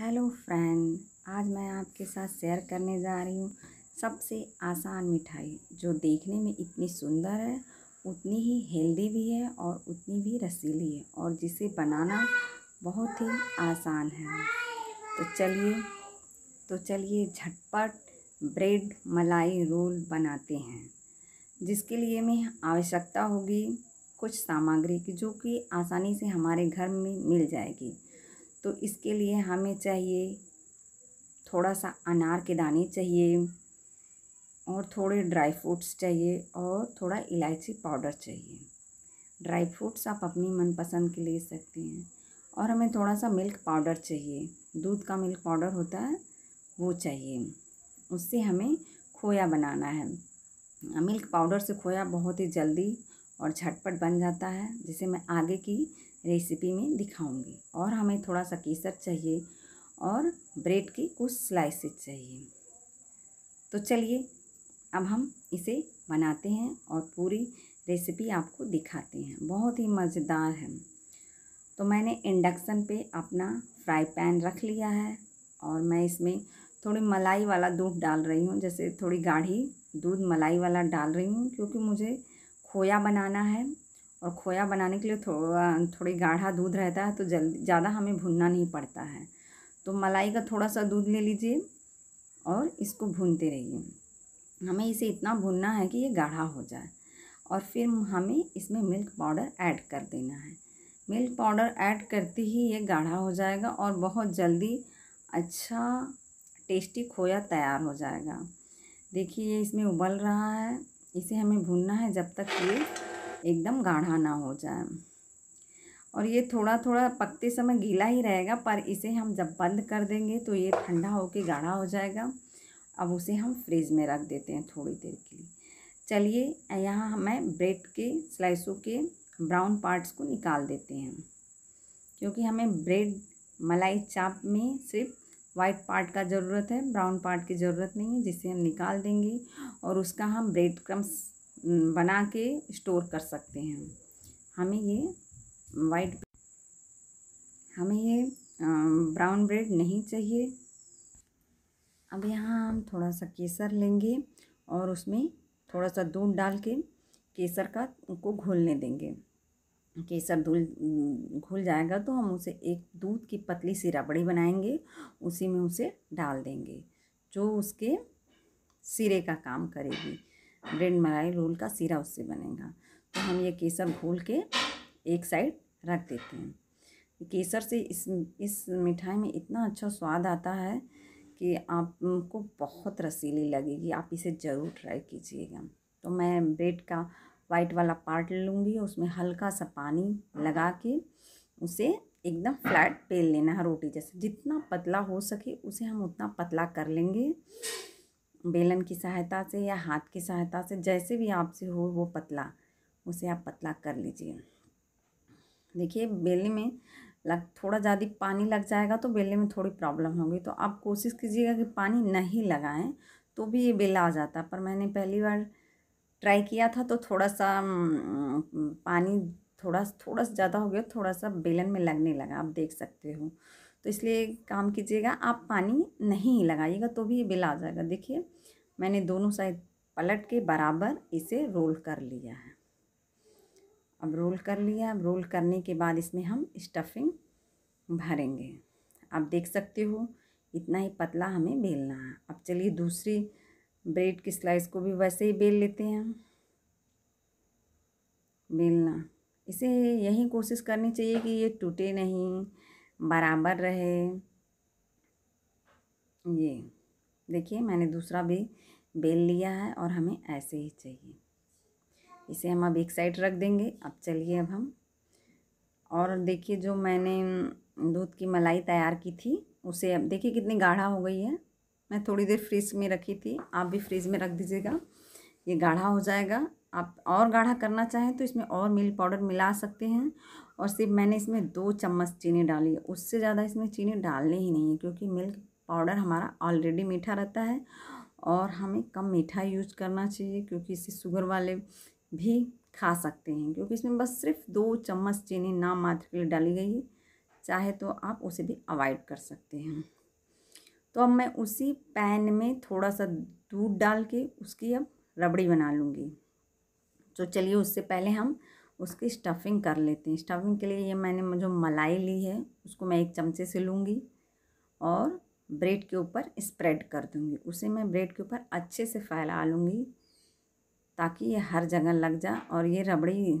hello friend आज मैं आपके साथ शेयर करने जा रही हूँ सबसे आसान मिठाई जो देखने में इतनी सुंदर है उतनी ही हेल्दी भी है और उतनी भी रसीली है और जिसे बनाना बहुत ही आसान है तो चलिए तो चलिए झटपट ब्रेड मलाई रोल बनाते हैं जिसके लिए में आवश्यकता होगी कुछ सामग्री की जो कि आसानी से हमारे घर में मिल जाएगी तो इसके लिए हमें चाहिए थोड़ा सा अनार के दाने चाहिए और थोड़े ड्राई फ्रूट्स चाहिए और थोड़ा इलायची पाउडर चाहिए ड्राई फ्रूट्स आप अपनी मनपसंद के ले सकते हैं और हमें थोड़ा सा मिल्क पाउडर चाहिए दूध का मिल्क पाउडर होता है वो चाहिए उससे हमें खोया बनाना है मिल्क पाउडर से खोया बहुत ही जल्दी और झटपट बन जाता है जिसे मैं आगे की रेसिपी में दिखाऊंगी और हमें थोड़ा सा केसर चाहिए और ब्रेड की कुछ स्लाइसेस चाहिए तो चलिए अब हम इसे बनाते हैं और पूरी रेसिपी आपको दिखाते हैं बहुत ही मज़ेदार है तो मैंने इंडक्शन पे अपना फ्राई पैन रख लिया है और मैं इसमें थोड़ी मलाई वाला दूध डाल रही हूँ जैसे थोड़ी गाढ़ी दूध मलाई वाला डाल रही हूँ क्योंकि मुझे खोया बनाना है और खोया बनाने के लिए थोड़ा थोड़ी गाढ़ा दूध रहता है तो जल्दी ज़्यादा हमें भुनना नहीं पड़ता है तो मलाई का थोड़ा सा दूध ले लीजिए और इसको भूनते रहिए हमें इसे इतना भूनना है कि ये गाढ़ा हो जाए और फिर हमें इसमें मिल्क पाउडर ऐड कर देना है मिल्क पाउडर ऐड करते ही ये गाढ़ा हो जाएगा और बहुत जल्दी अच्छा टेस्टी खोया तैयार हो जाएगा देखिए ये इसमें उबल रहा है इसे हमें भूनना है जब तक ये एकदम गाढ़ा ना हो जाए और ये थोड़ा थोड़ा पकते समय गीला ही रहेगा पर इसे हम जब बंद कर देंगे तो ये ठंडा होके गाढ़ा हो जाएगा अब उसे हम फ्रिज में रख देते हैं थोड़ी देर के लिए चलिए यहाँ हमें ब्रेड के स्लाइसों के ब्राउन पार्ट्स को निकाल देते हैं क्योंकि हमें ब्रेड मलाई चाप में सिर्फ वाइट पार्ट का ज़रूरत है ब्राउन पार्ट की ज़रूरत नहीं है जिसे हम निकाल देंगे और उसका हम ब्रेड क्रम्स बना के स्टोर कर सकते हैं हमें ये वाइट हमें ये ब्राउन ब्रेड नहीं चाहिए अब यहाँ हम थोड़ा सा केसर लेंगे और उसमें थोड़ा सा दूध डाल के केसर का को घोलने देंगे केसर धुल घुल जाएगा तो हम उसे एक दूध की पतली सी रबड़ी बनाएंगे उसी में उसे डाल देंगे जो उसके सिरे का काम करेगी ब्रेड मलाई रोल का सीरा उससे बनेगा तो हम ये केसर घोल के एक साइड रख देते हैं केसर से इस इस मिठाई में इतना अच्छा स्वाद आता है कि आपको बहुत रसीली लगेगी आप इसे ज़रूर ट्राई कीजिएगा तो मैं ब्रेड का वाइट वाला पार्ट ले लूँगी उसमें हल्का सा पानी लगा के उसे एकदम फ्लैट पेल लेना है रोटी जैसे जितना पतला हो सके उसे हम उतना पतला कर लेंगे बेलन की सहायता से या हाथ की सहायता से जैसे भी आपसे हो वो पतला उसे आप पतला कर लीजिए देखिए बेलने में लग थोड़ा ज़्यादा पानी लग जाएगा तो बेलने में थोड़ी प्रॉब्लम होगी तो आप कोशिश कीजिएगा कि पानी नहीं लगाएं तो भी ये बेला आ जाता पर मैंने पहली बार ट्राई किया था तो थोड़ा सा पानी थोड़ा थोड़ा सा ज़्यादा हो गया थोड़ा सा बेलन में लगने लगा आप देख सकते हो तो इसलिए काम कीजिएगा आप पानी नहीं लगाइएगा तो भी ये बिल आ जाएगा देखिए मैंने दोनों साइड पलट के बराबर इसे रोल कर लिया है अब रोल कर लिया अब रोल करने के बाद इसमें हम स्टफिंग भरेंगे आप देख सकते हो इतना ही पतला हमें बेलना है अब चलिए दूसरी ब्रेड की स्लाइस को भी वैसे ही बेल लेते हैं बेलना इसे यही कोशिश करनी चाहिए कि ये टूटे नहीं बराबर रहे ये देखिए मैंने दूसरा भी बेल लिया है और हमें ऐसे ही चाहिए इसे हम अब एक साइड रख देंगे अब चलिए अब हम और देखिए जो मैंने दूध की मलाई तैयार की थी उसे अब देखिए कितनी गाढ़ा हो गई है मैं थोड़ी देर फ्रिज में रखी थी आप भी फ्रिज में रख दीजिएगा ये गाढ़ा हो जाएगा आप और गाढ़ा करना चाहें तो इसमें और मिल्क पाउडर मिला सकते हैं और सिर्फ मैंने इसमें दो चम्मच चीनी डाली है उससे ज़्यादा इसमें चीनी डालने ही नहीं है क्योंकि मिल्क पाउडर हमारा ऑलरेडी मीठा रहता है और हमें कम मीठा यूज करना चाहिए क्योंकि इसे शुगर वाले भी खा सकते हैं क्योंकि इसमें बस सिर्फ दो चम्मच चीनी नाम मात्र के लिए डाली गई है चाहे तो आप उसे भी अवॉइड कर सकते हैं तो अब मैं उसी पैन में थोड़ा सा दूध डाल के उसकी अब रबड़ी बना लूँगी तो चलिए उससे पहले हम उसकी स्टफिंग कर लेते हैं स्टफिंग के लिए ये मैंने जो मलाई ली है उसको मैं एक चमचे से लूँगी और ब्रेड के ऊपर स्प्रेड कर दूँगी उसे मैं ब्रेड के ऊपर अच्छे से फैला लूँगी ताकि ये हर जगह लग जा और ये रबड़ी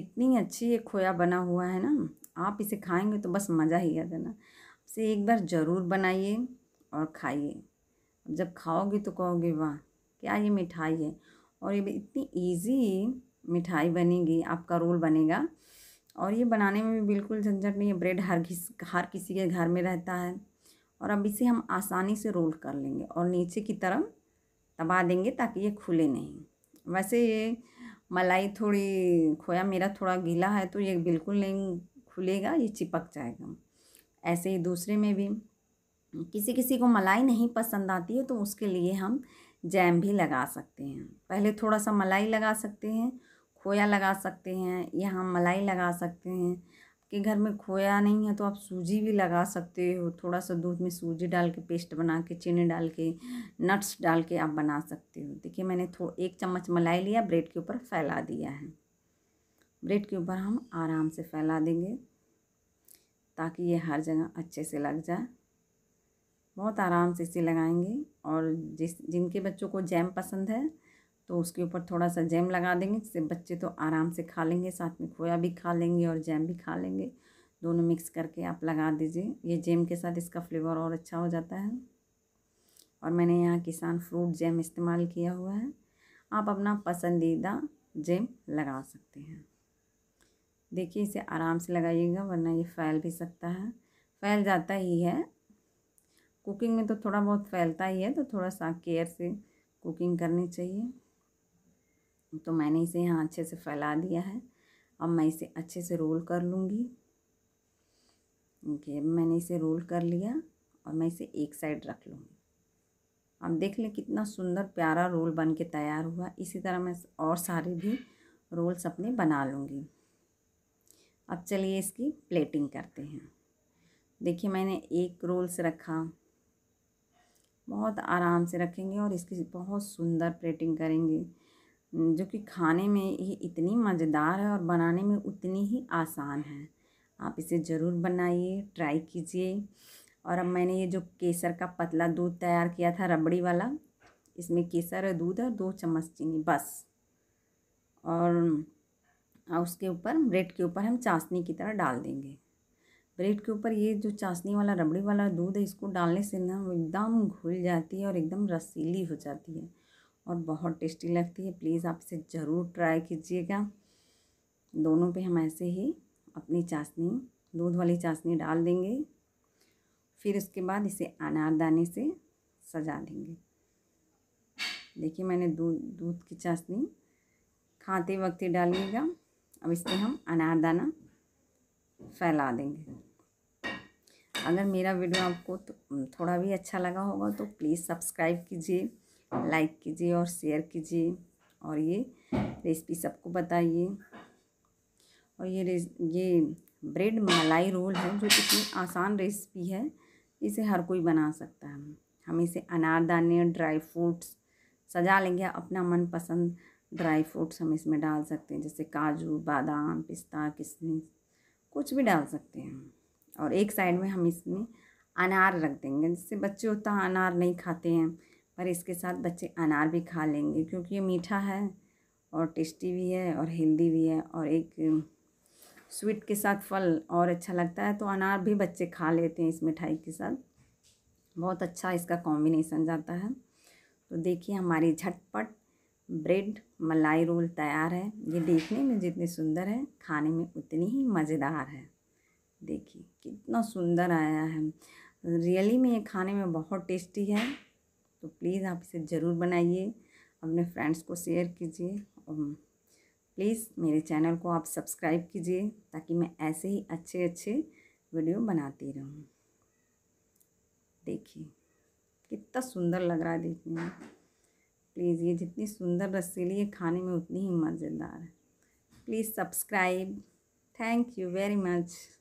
इतनी अच्छी ये खोया बना हुआ है ना आप इसे खाएंगे तो बस मज़ा ही आ जाना इसे एक बार ज़रूर बनाइए और खाइए जब खाओगे तो कहोगे वाह क्या ये मिठाई है और ये इतनी ईजी मिठाई बनेगी आपका रोल बनेगा और ये बनाने में भी बिल्कुल झंझट नहीं है ब्रेड हर किस हर किसी के घर में रहता है और अब इसे हम आसानी से रोल कर लेंगे और नीचे की तरफ दबा देंगे ताकि ये खुले नहीं वैसे ये मलाई थोड़ी खोया मेरा थोड़ा गीला है तो ये बिल्कुल नहीं खुलेगा ये चिपक जाएगा ऐसे ही दूसरे में भी किसी किसी को मलाई नहीं पसंद आती है तो उसके लिए हम जैम भी लगा सकते हैं पहले थोड़ा सा मलाई लगा सकते हैं खोया लगा सकते हैं यहाँ हम मलाई लगा सकते हैं आपके घर में खोया नहीं है तो आप सूजी भी लगा सकते हो थोड़ा सा दूध में सूजी डाल के पेस्ट बना के चीनी डाल के नट्स डाल के आप बना सकते हो देखिए मैंने थो एक चम्मच मलाई लिया ब्रेड के ऊपर फैला दिया है ब्रेड के ऊपर हम आराम से फैला देंगे ताकि ये हर जगह अच्छे से लग जाए बहुत आराम से इसे लगाएंगे और जिस जिनके बच्चों को जैम पसंद है तो उसके ऊपर थोड़ा सा जैम लगा देंगे जिससे बच्चे तो आराम से खा लेंगे साथ में खोया भी खा लेंगे और जैम भी खा लेंगे दोनों मिक्स करके आप लगा दीजिए ये जैम के साथ इसका फ्लेवर और अच्छा हो जाता है और मैंने यहाँ किसान फ्रूट जैम इस्तेमाल किया हुआ है आप अपना पसंदीदा जैम लगा सकते हैं देखिए इसे आराम से लगाइएगा वरना ये फैल भी सकता है फैल जाता ही है कुकिंग में तो थोड़ा बहुत फैलता ही है तो थोड़ा सा केयर से कुकिंग करनी चाहिए तो मैंने इसे यहाँ अच्छे से फैला दिया है अब मैं इसे अच्छे से रोल कर लूँगी ओके मैंने इसे रोल कर लिया और मैं इसे एक साइड रख लूँगी अब देख लें कितना सुंदर प्यारा रोल बन के तैयार हुआ इसी तरह मैं और सारे भी रोल्स अपने बना लूँगी अब चलिए इसकी प्लेटिंग करते हैं देखिए मैंने एक रोल्स रखा बहुत आराम से रखेंगे और इसकी बहुत सुंदर प्लेटिंग करेंगे जो कि खाने में ये इतनी मज़ेदार है और बनाने में उतनी ही आसान है आप इसे ज़रूर बनाइए ट्राई कीजिए और अब मैंने ये जो केसर का पतला दूध तैयार किया था रबड़ी वाला इसमें केसर दूध और दो चम्मच चीनी बस और उसके ऊपर ब्रेड के ऊपर हम चाशनी की तरह डाल देंगे ब्रेड के ऊपर ये जो चाशनी वाला रबड़ी वाला दूध है इसको डालने से ना वो एकदम घुल जाती है और एकदम रसीली हो जाती है और बहुत टेस्टी लगती है प्लीज़ आप इसे ज़रूर ट्राई कीजिएगा दोनों पे हम ऐसे ही अपनी चाशनी दूध वाली चाशनी डाल देंगे फिर उसके बाद इसे अनारदाने से सजा देंगे देखिए मैंने दूध दूध की चाशनी खाते वक्त ही डालिएगा अब इसमें हम अनारदाना फैला देंगे अगर मेरा वीडियो आपको तो थोड़ा भी अच्छा लगा होगा तो प्लीज़ सब्सक्राइब कीजिए लाइक कीजिए और शेयर कीजिए और ये रेसिपी सबको बताइए और ये ये ब्रेड मलाई रोल है जो इतनी आसान रेसिपी है इसे हर कोई बना सकता है हम इसे अनारदाने ड्राई फ्रूट्स सजा लेंगे अपना मनपसंद ड्राई फ्रूट्स हम इसमें डाल सकते हैं जैसे काजू बादाम पिस्ता किशमिश कुछ भी डाल सकते हैं और एक साइड में हम इसमें अनार रख देंगे जिससे बच्चे उतना अनार नहीं खाते हैं पर इसके साथ बच्चे अनार भी खा लेंगे क्योंकि ये मीठा है और टेस्टी भी है और हेल्दी भी है और एक स्वीट के साथ फल और अच्छा लगता है तो अनार भी बच्चे खा लेते हैं इस मिठाई के साथ बहुत अच्छा इसका कॉम्बिनेसन जाता है तो देखिए हमारी झटपट ब्रेड मलाई रोल तैयार है ये देखने में जितनी सुंदर है खाने में उतनी ही मज़ेदार है देखिए कितना सुंदर आया है रियली में ये खाने में बहुत टेस्टी है तो प्लीज़ आप इसे ज़रूर बनाइए अपने फ्रेंड्स को शेयर कीजिए और प्लीज़ मेरे चैनल को आप सब्सक्राइब कीजिए ताकि मैं ऐसे ही अच्छे अच्छे वीडियो बनाती रहूँ देखिए कितना सुंदर लग रहा है देखने में प्लीज़ ये जितनी सुंदर रसीली है खाने में उतनी ही मज़ेदार है please subscribe thank you very much